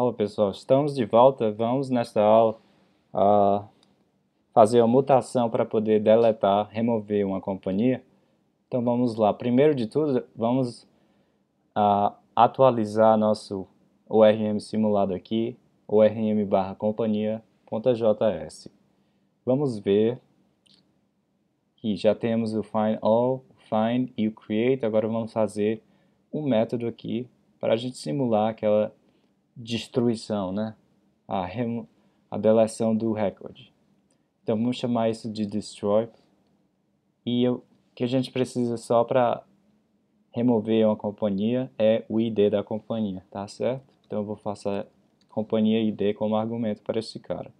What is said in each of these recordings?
Olá pessoal, estamos de volta. Vamos nesta aula uh, fazer uma mutação para poder deletar, remover uma companhia. Então vamos lá. Primeiro de tudo, vamos uh, atualizar nosso ORM simulado aqui, ORM barra companhia.js. Vamos ver que já temos o find all, find e o create. Agora vamos fazer um método aqui para a gente simular aquela destruição, né? a, remo, a delação do recorde. Então vamos chamar isso de destroy. E o que a gente precisa só para remover uma companhia é o ID da companhia, tá certo? Então eu vou passar companhia ID como argumento para esse cara.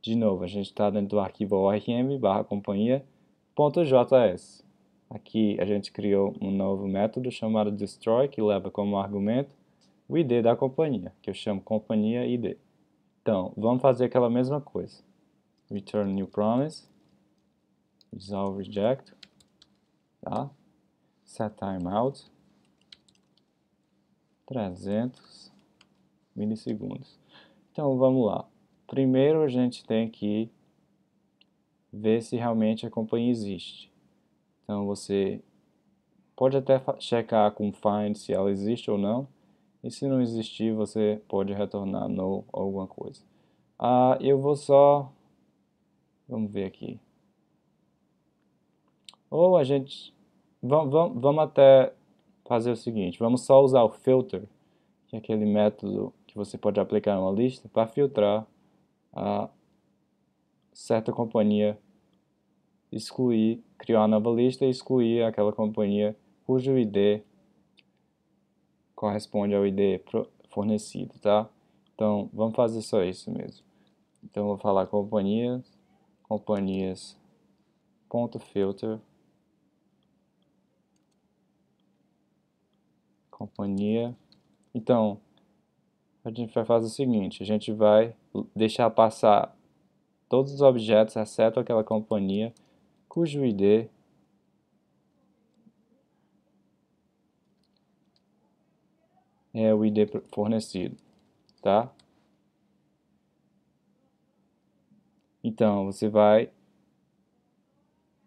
De novo, a gente está dentro do arquivo orm barra companhia.js. Aqui a gente criou um novo método chamado destroy que leva como argumento o ID da companhia, que eu chamo companhia ID. Então, vamos fazer aquela mesma coisa. Return new promise, resolve reject, tá? set timeout, 300 milissegundos. Então, vamos lá. Primeiro a gente tem que ver se realmente a companhia existe. Então, você pode até checar com find se ela existe ou não, e se não existir, você pode retornar no ou alguma coisa. Ah, eu vou só... Vamos ver aqui. Ou a gente... Vamos, vamos, vamos até fazer o seguinte. Vamos só usar o filter, que é aquele método que você pode aplicar uma lista para filtrar a certa companhia, excluir, criar uma nova lista e excluir aquela companhia cujo ID corresponde ao ID fornecido, tá? Então, vamos fazer só isso mesmo. Então, eu vou falar companhias, companhias, ponto filter, companhia. Então, a gente vai fazer o seguinte, a gente vai deixar passar todos os objetos, exceto aquela companhia, cujo ID é o ID fornecido, tá? Então, você vai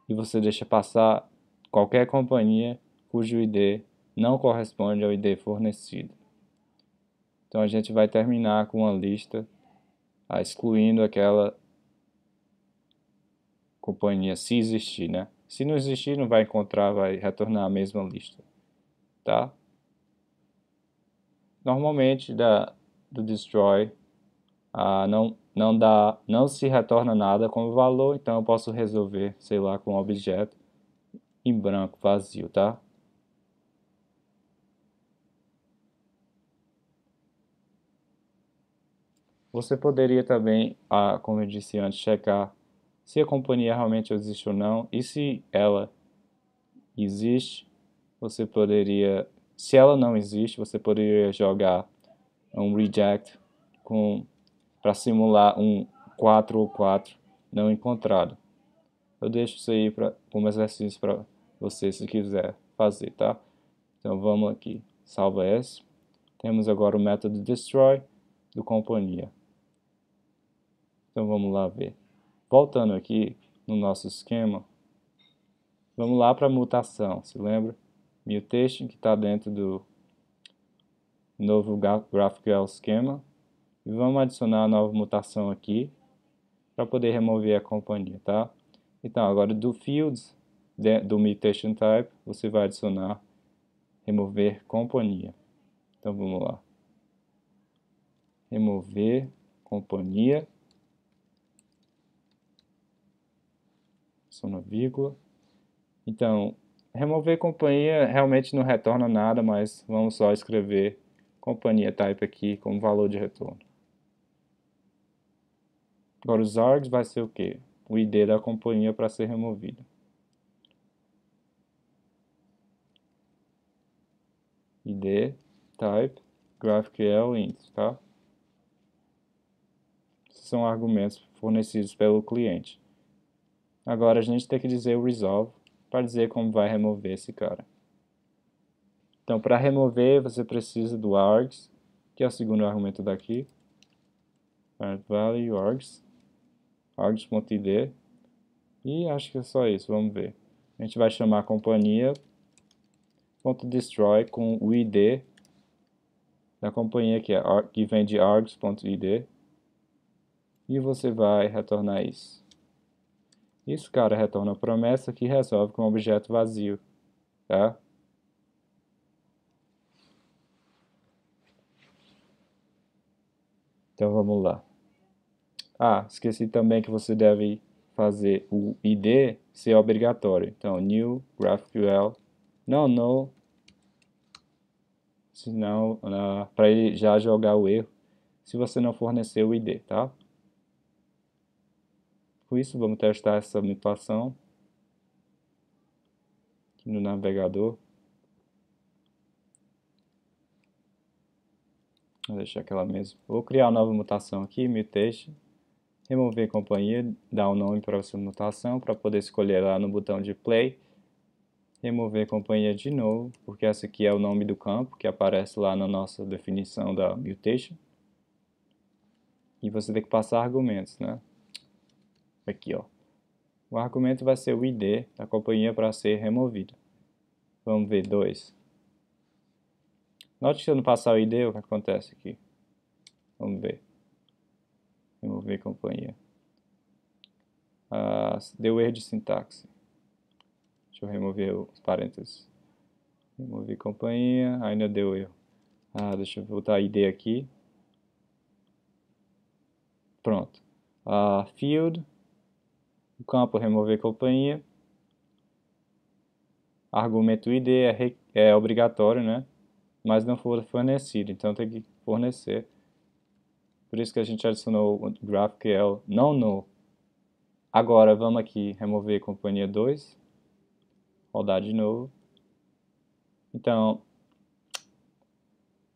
e você deixa passar qualquer companhia cujo ID não corresponde ao ID fornecido. Então, a gente vai terminar com uma lista tá? excluindo aquela companhia, se existir, né? Se não existir, não vai encontrar, vai retornar a mesma lista, tá? normalmente da, do destroy ah, não, não, dá, não se retorna nada como valor, então eu posso resolver, sei lá, com um objeto em branco, vazio, tá? Você poderia também, ah, como eu disse antes, checar se a companhia realmente existe ou não, e se ela existe, você poderia se ela não existe, você poderia jogar um reject para simular um 4 ou 4 não encontrado. Eu deixo isso aí pra, como exercício para você se quiser fazer, tá? Então vamos aqui, salva esse. Temos agora o método destroy do companhia. Então vamos lá ver. Voltando aqui no nosso esquema, vamos lá para a mutação, se lembra? mutation que está dentro do novo GraphQL esquema e vamos adicionar a nova mutação aqui para poder remover a companhia, tá? Então, agora do fields do mutation type, você vai adicionar remover companhia. Então, vamos lá. Remover companhia. Só uma vírgula. Então, Remover companhia realmente não retorna nada, mas vamos só escrever companhia type aqui como valor de retorno. Agora os args vai ser o quê? O ID da companhia para ser removido. ID, type, GraphQL int, tá? Esses são argumentos fornecidos pelo cliente. Agora a gente tem que dizer o resolve para dizer como vai remover esse cara. Então, para remover, você precisa do args, que é o segundo argumento daqui. Value args, args.id. E acho que é só isso, vamos ver. A gente vai chamar a companhia.destroy .destroy com o id da companhia que, é, que vem de args.id e você vai retornar isso. Isso, cara, retorna a promessa que resolve com um objeto vazio, tá? Então vamos lá. Ah, esqueci também que você deve fazer o ID ser obrigatório. Então, new GraphQL, não, no, senão, para ele já jogar o erro, se você não fornecer o ID, tá? com isso, vamos testar essa mutação aqui no navegador. Vou deixar aquela mesma. Vou criar uma nova mutação aqui, mutation. Remover companhia, dar o um nome para essa mutação, para poder escolher lá no botão de play. Remover companhia de novo, porque essa aqui é o nome do campo que aparece lá na nossa definição da mutation. E você tem que passar argumentos, né? aqui, ó. O argumento vai ser o ID da companhia para ser removido. Vamos ver 2. Note que se eu não passar o ID, o que acontece aqui? Vamos ver. Remover companhia. Ah, deu erro de sintaxe. Deixa eu remover os parênteses. Remover companhia, ainda deu erro. Ah, deixa eu botar ID aqui. Pronto. Ah, field, o campo remover companhia. Argumento ID é, re, é obrigatório, né? Mas não for fornecido, então tem que fornecer. Por isso que a gente adicionou o GraphQL é não no. Agora vamos aqui remover companhia 2. Rodar de novo. Então,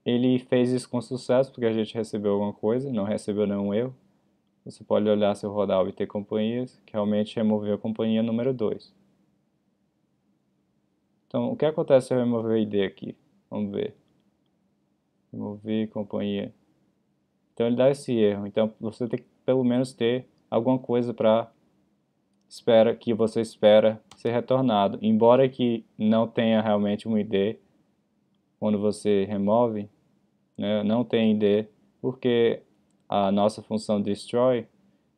ele fez isso com sucesso porque a gente recebeu alguma coisa, não recebeu nenhum erro. Você pode olhar seu rodal e ter companhias, que realmente removeu a companhia é número 2. Então, o que acontece se eu remover ID aqui? Vamos ver. Remover companhia. Então, ele dá esse erro. Então, você tem que, pelo menos, ter alguma coisa para espera que você espera ser retornado. Embora que não tenha realmente um ID quando você remove, né, não tem ID, porque a nossa função destroy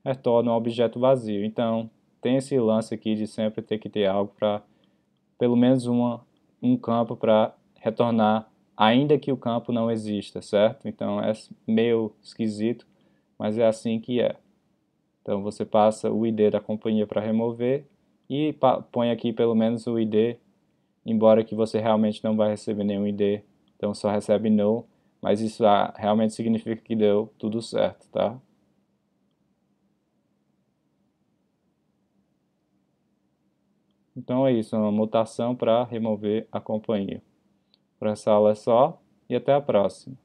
retorna um objeto vazio. Então, tem esse lance aqui de sempre ter que ter algo para, pelo menos uma, um campo para retornar, ainda que o campo não exista, certo? Então, é meio esquisito, mas é assim que é. Então, você passa o ID da companhia para remover e põe aqui pelo menos o ID, embora que você realmente não vai receber nenhum ID, então só recebe no mas isso ah, realmente significa que deu tudo certo, tá? Então é isso, uma mutação para remover a companhia. Para essa aula é só e até a próxima.